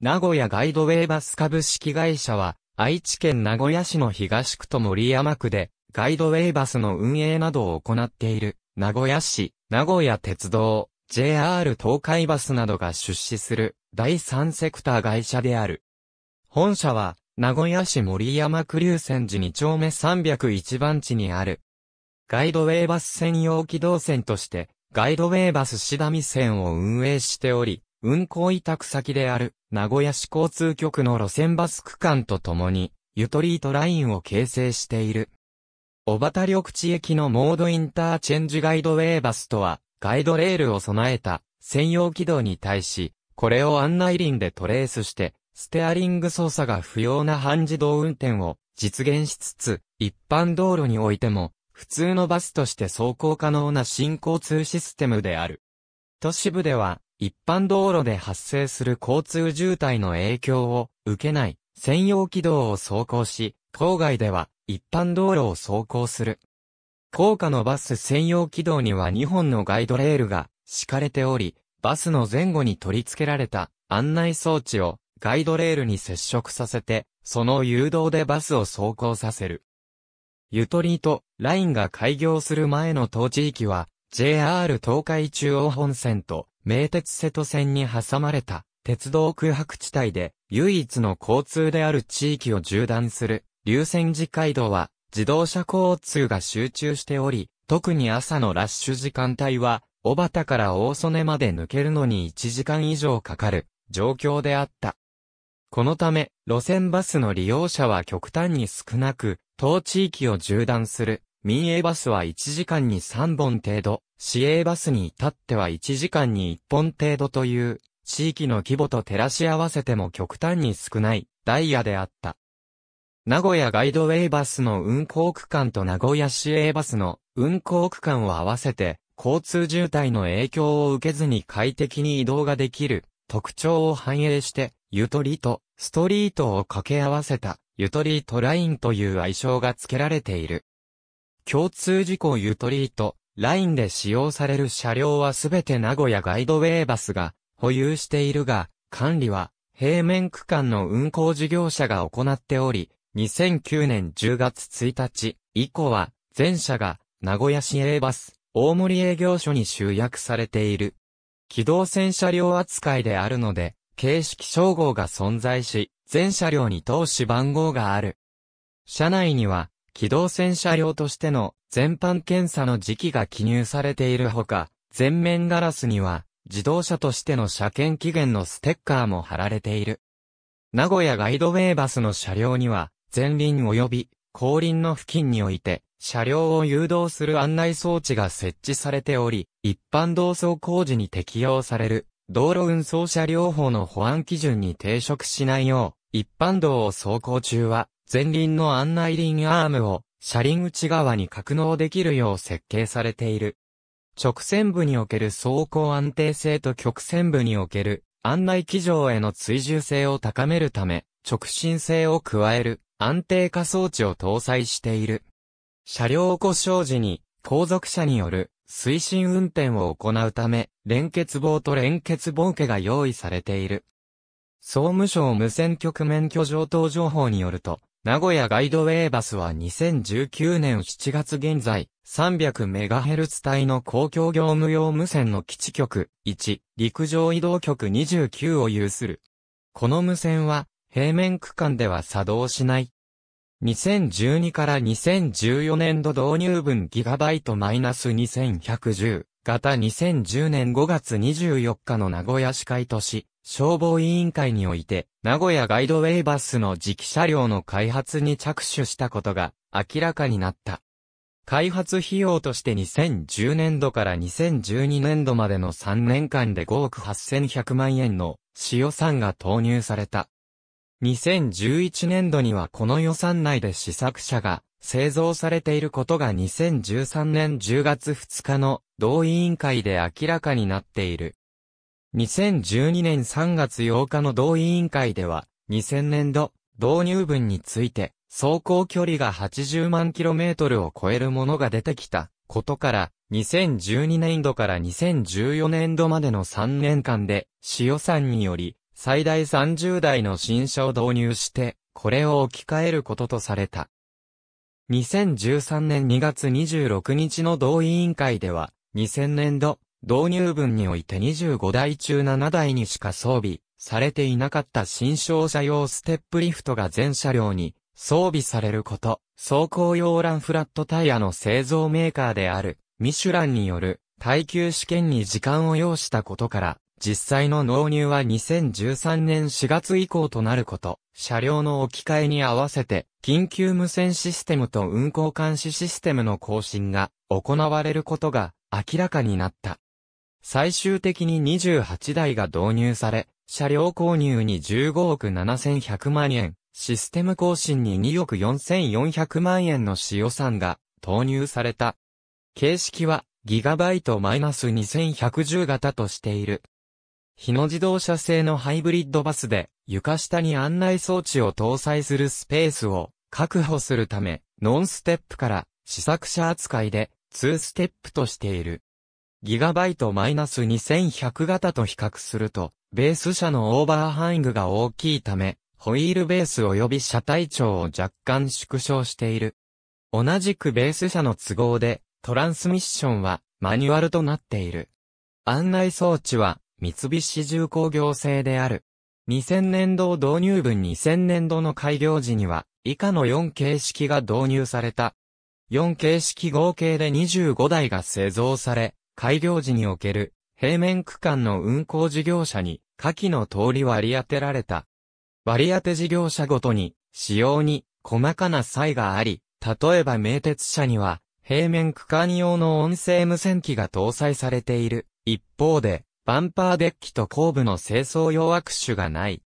名古屋ガイドウェイバス株式会社は、愛知県名古屋市の東区と森山区で、ガイドウェイバスの運営などを行っている、名古屋市、名古屋鉄道、JR 東海バスなどが出資する、第三セクター会社である。本社は、名古屋市森山区流泉寺2丁目301番地にある。ガイドウェイバス専用機動線として、ガイドウェイバス志田ミ線を運営しており、運行委託先である名古屋市交通局の路線バス区間とともに、ユトリートラインを形成している。小畑緑地駅のモードインターチェンジガイドウェイバスとは、ガイドレールを備えた専用軌道に対し、これを案内輪でトレースして、ステアリング操作が不要な半自動運転を実現しつつ、一般道路においても、普通のバスとして走行可能な新交通システムである。都市部では、一般道路で発生する交通渋滞の影響を受けない専用軌道を走行し、郊外では一般道路を走行する。高架のバス専用軌道には2本のガイドレールが敷かれており、バスの前後に取り付けられた案内装置をガイドレールに接触させて、その誘導でバスを走行させる。ゆとりとラインが開業する前の当地域は、JR 東海中央本線と名鉄瀬戸線に挟まれた鉄道空白地帯で唯一の交通である地域を縦断する流線寺街道は自動車交通が集中しており、特に朝のラッシュ時間帯は、小畑から大曽根まで抜けるのに1時間以上かかる状況であった。このため、路線バスの利用者は極端に少なく、当地域を縦断する民営バスは1時間に3本程度市営バスに至っては1時間に1本程度という、地域の規模と照らし合わせても極端に少ないダイヤであった。名古屋ガイドウェイバスの運行区間と名古屋市営バスの運行区間を合わせて、交通渋滞の影響を受けずに快適に移動ができる特徴を反映して、ゆとりとストリートを掛け合わせたゆとりトラインという愛称が付けられている。共通事項ゆとりとラインで使用される車両はすべて名古屋ガイドウェイバスが保有しているが、管理は平面区間の運行事業者が行っており、2009年10月1日以降は全車が名古屋市営バス大森営業所に集約されている。機動戦車両扱いであるので、形式称号が存在し、全車両に通し番号がある。車内には、機動戦車両としての全般検査の時期が記入されているほか、前面ガラスには自動車としての車検期限のステッカーも貼られている。名古屋ガイドウェイバスの車両には、前輪及び後輪の付近において、車両を誘導する案内装置が設置されており、一般道走工事に適用される、道路運送車両法の保安基準に抵触しないよう、一般道を走行中は、前輪の案内輪アームを車輪内側に格納できるよう設計されている。直線部における走行安定性と曲線部における案内機上への追従性を高めるため、直進性を加える安定化装置を搭載している。車両故障時に後続車による推進運転を行うため、連結棒と連結棒家が用意されている。総務省無線局免許上等情報によると、名古屋ガイドウェイバスは2019年7月現在、300MHz 帯の公共業務用無線の基地局1、陸上移動局29を有する。この無線は、平面区間では作動しない。2012から2014年度導入分 GB-2110 型2010年5月24日の名古屋市会都市消防委員会において、名古屋ガイドウェイバスの磁気車両の開発に着手したことが明らかになった。開発費用として2010年度から2012年度までの3年間で5億8100万円の使予算が投入された。2011年度にはこの予算内で試作車が製造されていることが2013年10月2日の同委員会で明らかになっている。2012年3月8日の同委員会では、2000年度導入分について、走行距離が80万キロメートルを超えるものが出てきたことから、2012年度から2014年度までの3年間で、市予算により、最大30台の新車を導入して、これを置き換えることとされた。2013年2月26日の同委員会では、2000年度導入分において25台中7台にしか装備されていなかった新商車用ステップリフトが全車両に装備されること、走行用ランフラットタイヤの製造メーカーであるミシュランによる耐久試験に時間を要したことから、実際の納入は2013年4月以降となること、車両の置き換えに合わせて、緊急無線システムと運行監視システムの更新が行われることが明らかになった。最終的に28台が導入され、車両購入に15億7100万円、システム更新に2億4400万円の使用算が投入された。形式はギガバイト -2110 型としている。日野自動車製のハイブリッドバスで床下に案内装置を搭載するスペースを確保するため、ノンステップから試作車扱いで2ステップとしている。ギガバイ b 2 1 0 0型と比較すると、ベース車のオーバーハングが大きいため、ホイールベース及び車体長を若干縮小している。同じくベース車の都合で、トランスミッションはマニュアルとなっている。案内装置は三菱重工業製である。2000年度導入分2000年度の開業時には以下の4形式が導入された。4形式合計で25台が製造され、開業時における平面区間の運行事業者に下記の通り割り当てられた。割り当て事業者ごとに仕様に細かな差異があり、例えば名鉄車には平面区間用の音声無線機が搭載されている。一方で、バンパーデッキと後部の清掃用握手がない。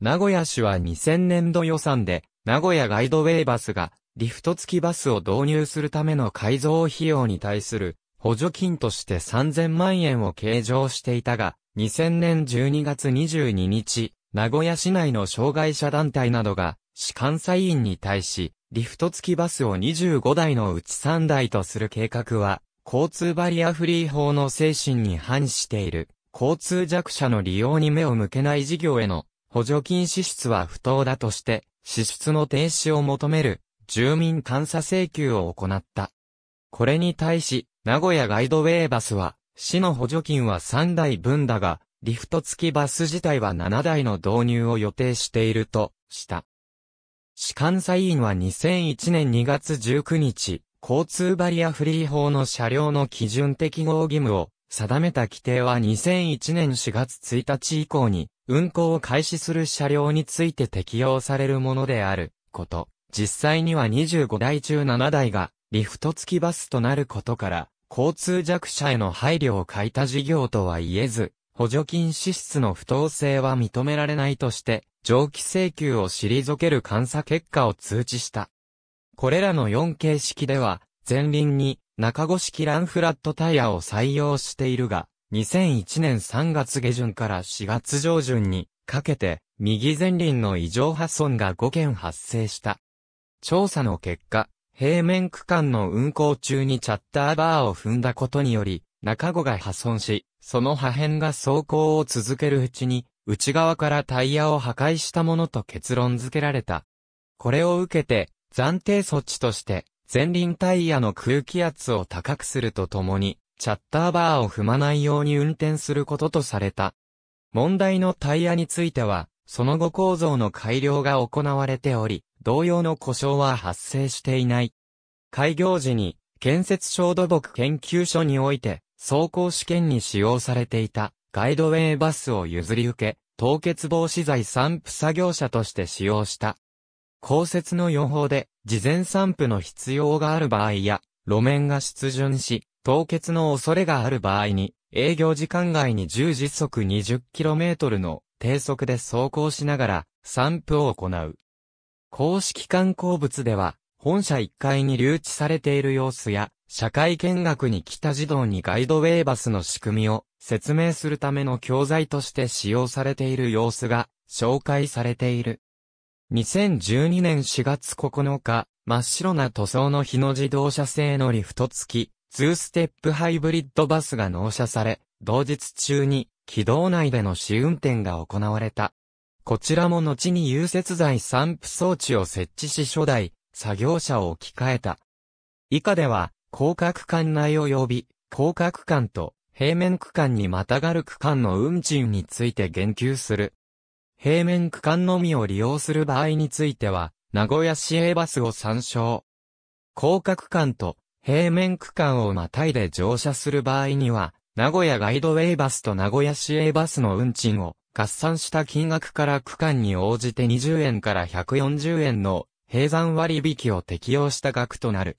名古屋市は2000年度予算で、名古屋ガイドウェイバスがリフト付きバスを導入するための改造費用に対する補助金として3000万円を計上していたが、2000年12月22日、名古屋市内の障害者団体などが、市監査委員に対し、リフト付きバスを25台のうち3台とする計画は、交通バリアフリー法の精神に反している、交通弱者の利用に目を向けない事業への補助金支出は不当だとして、支出の停止を求める住民監査請求を行った。これに対し、名古屋ガイドウェイバスは、市の補助金は3台分だが、リフト付きバス自体は7台の導入を予定していると、した。市関サインは2001年2月19日、交通バリアフリー法の車両の基準適合義務を定めた規定は2001年4月1日以降に運行を開始する車両について適用されるものであること。実際には25台中7台がリフト付きバスとなることから交通弱者への配慮を欠いた事業とは言えず、補助金支出の不当性は認められないとして、上記請求を退ける監査結果を通知した。これらの4形式では、前輪に中越式ランフラットタイヤを採用しているが、2001年3月下旬から4月上旬にかけて、右前輪の異常破損が5件発生した。調査の結果、平面区間の運行中にチャッターバーを踏んだことにより、中子が破損し、その破片が走行を続けるうちに、内側からタイヤを破壊したものと結論付けられた。これを受けて、暫定措置として、前輪タイヤの空気圧を高くするとともに、チャッターバーを踏まないように運転することとされた。問題のタイヤについては、その後構造の改良が行われており、同様の故障は発生していない。開業時に、建設小土木研究所において、走行試験に使用されていたガイドウェイバスを譲り受け、凍結防止剤散布作業車として使用した。降雪の予報で、事前散布の必要がある場合や、路面が出順し、凍結の恐れがある場合に、営業時間外に10時速 20km の低速で走行しながら、散布を行う。公式観光物では、本社1階に留置されている様子や、社会見学に来た児童にガイドウェイバスの仕組みを説明するための教材として使用されている様子が紹介されている。2012年4月9日、真っ白な塗装の日の自動車製のリフト付き、2ステップハイブリッドバスが納車され、同日中に、軌道内での試運転が行われた。こちらも後に融雪剤散布装置を設置し初代、作業者を置き換えた。以下では、広角管内及び、広角管と平面区間にまたがる区間の運賃について言及する。平面区間のみを利用する場合については、名古屋市営バスを参照。広角管と平面区間をまたいで乗車する場合には、名古屋ガイドウェイバスと名古屋市営バスの運賃を合算した金額から区間に応じて20円から140円の閉山割引を適用した額となる。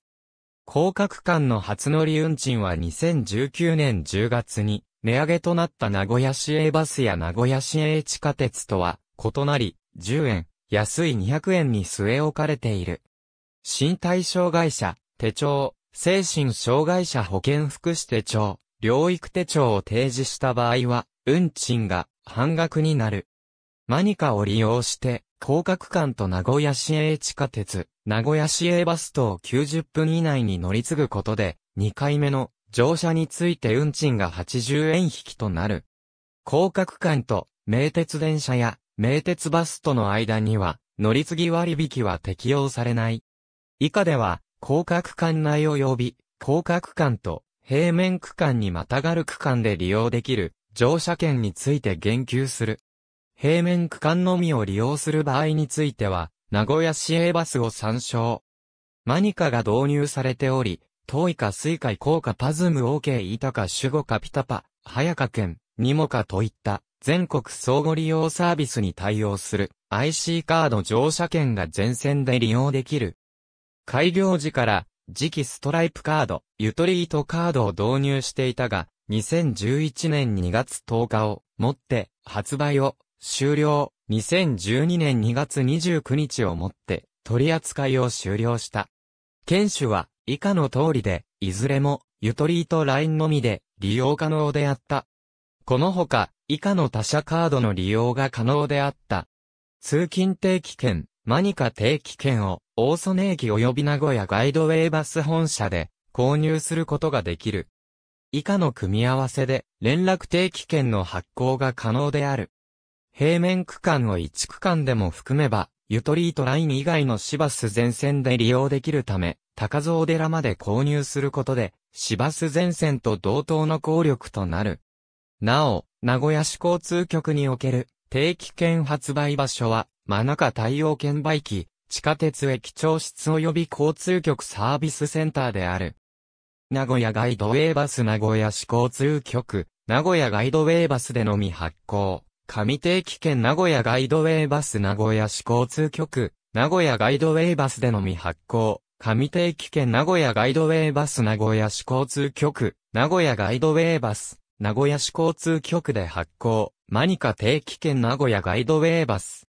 高架区間の初乗り運賃は2019年10月に値上げとなった名古屋市営バスや名古屋市営地下鉄とは異なり10円、安い200円に据え置かれている。身体障害者、手帳、精神障害者保健福祉手帳、療育手帳を提示した場合は、運賃が半額になる。マニカを利用して、広角間と名古屋市営地下鉄、名古屋市営バス等を90分以内に乗り継ぐことで、2回目の乗車について運賃が80円引きとなる。広角間と名鉄電車や名鉄バスとの間には乗り継ぎ割引は適用されない。以下では広角間内及び広角間と平面区間にまたがる区間で利用できる乗車券について言及する。平面区間のみを利用する場合については、名古屋市営バスを参照。マニカが導入されており、遠いか水こうかパズムケーイタか主語かピタパ、早か県、にもかといった全国相互利用サービスに対応する IC カード乗車券が全線で利用できる。開業時から次期ストライプカード、ゆとり糸カードを導入していたが、2011年2月10日をもって発売を終了、2012年2月29日をもって取り扱いを終了した。剣種は以下の通りで、いずれもゆとりと LINE のみで利用可能であった。このほか、以下の他社カードの利用が可能であった。通勤定期券、マニカ定期券を、大曽根駅及び名古屋ガイドウェイバス本社で購入することができる。以下の組み合わせで連絡定期券の発行が可能である。平面区間を1区間でも含めば、ゆとりートライン以外の市バス全線で利用できるため、高蔵寺まで購入することで、市バス全線と同等の効力となる。なお、名古屋市交通局における定期券発売場所は、真中対応券売機、地下鉄駅長室及び交通局サービスセンターである。名古屋ガイドウェイバス名古屋市交通局、名古屋ガイドウェイバスでのみ発行。上定期券名古屋ガイドウェイバス名古屋市交通局、名古屋ガイドウェイバスでのみ発行。上定期券名古屋ガイドウェイバス名古屋市交通局、名古屋ガイドウェイバス、名古屋市交通局で発行。マニカ定期券名古屋ガイドウェイバス。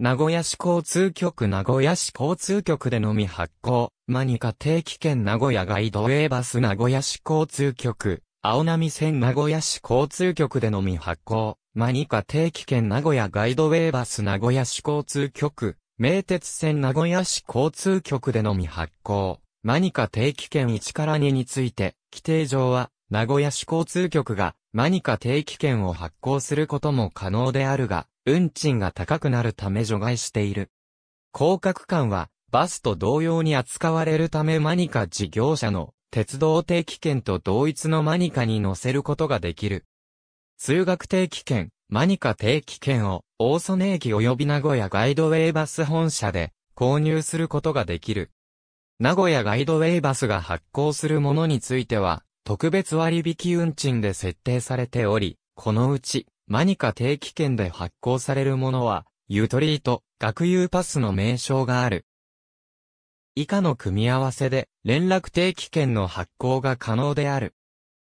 名古屋市交通局名古屋市交通局でのみ発行、マニカ定期券名古屋ガイドウェイバス名古屋市交通局、青波線名古屋市交通局でのみ発行、マニカ定期券名古屋ガイドウェイバス名古屋市交通局、名鉄線名古屋市交通局でのみ発行、マニカ定期券1から2について、規定上は、名古屋市交通局が、マニカ定期券を発行することも可能であるが、運賃が高くなるため除外している。広角間は、バスと同様に扱われるためマニカ事業者の鉄道定期券と同一のマニカに乗せることができる。通学定期券、マニカ定期券を、大曽根駅及び名古屋ガイドウェイバス本社で購入することができる。名古屋ガイドウェイバスが発行するものについては、特別割引運賃で設定されており、このうち、マニカ定期券で発行されるものは、ゆとりと学友パスの名称がある。以下の組み合わせで、連絡定期券の発行が可能である。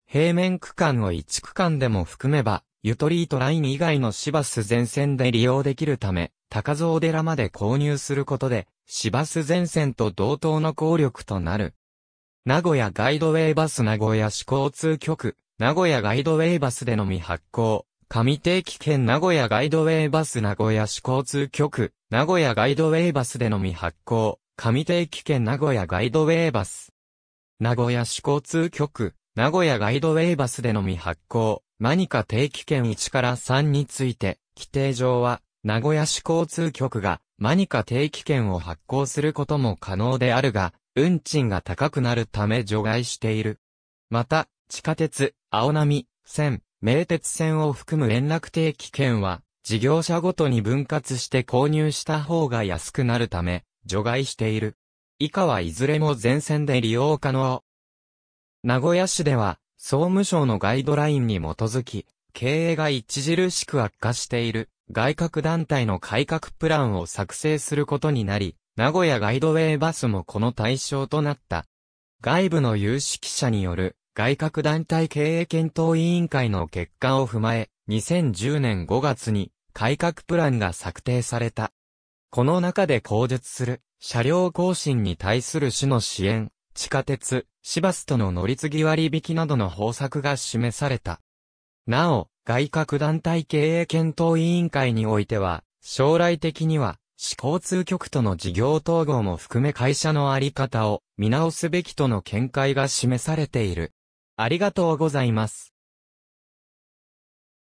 平面区間を1区間でも含めば、ゆとりとライン以外の市バス全線で利用できるため、高蔵寺まで購入することで、市バス全線と同等の効力となる。名古屋ガイドウェイバス名古屋市交通局、名古屋ガイドウェイバスでのみ発行。上定期券名古屋ガイドウェイバス名古屋市交通局、名古屋ガイドウェイバスでのみ発行、上定期券名古屋ガイドウェイバス。名古屋市交通局、名古屋ガイドウェイバスでのみ発行、何か定期券1から3について、規定上は、名古屋市交通局が、何か定期券を発行することも可能であるが、運賃が高くなるため除外している。また、地下鉄、青波、線、名鉄線を含む連絡定期券は、事業者ごとに分割して購入した方が安くなるため、除外している。以下はいずれも全線で利用可能。名古屋市では、総務省のガイドラインに基づき、経営が著しく悪化している外郭団体の改革プランを作成することになり、名古屋ガイドウェイバスもこの対象となった。外部の有識者による外郭団体経営検討委員会の結果を踏まえ、2010年5月に改革プランが策定された。この中で口述する車両更新に対する市の支援、地下鉄、市バスとの乗り継ぎ割引などの方策が示された。なお、外郭団体経営検討委員会においては、将来的には、市交通局との事業統合も含め会社のあり方を見直すべきとの見解が示されている。ありがとうございます。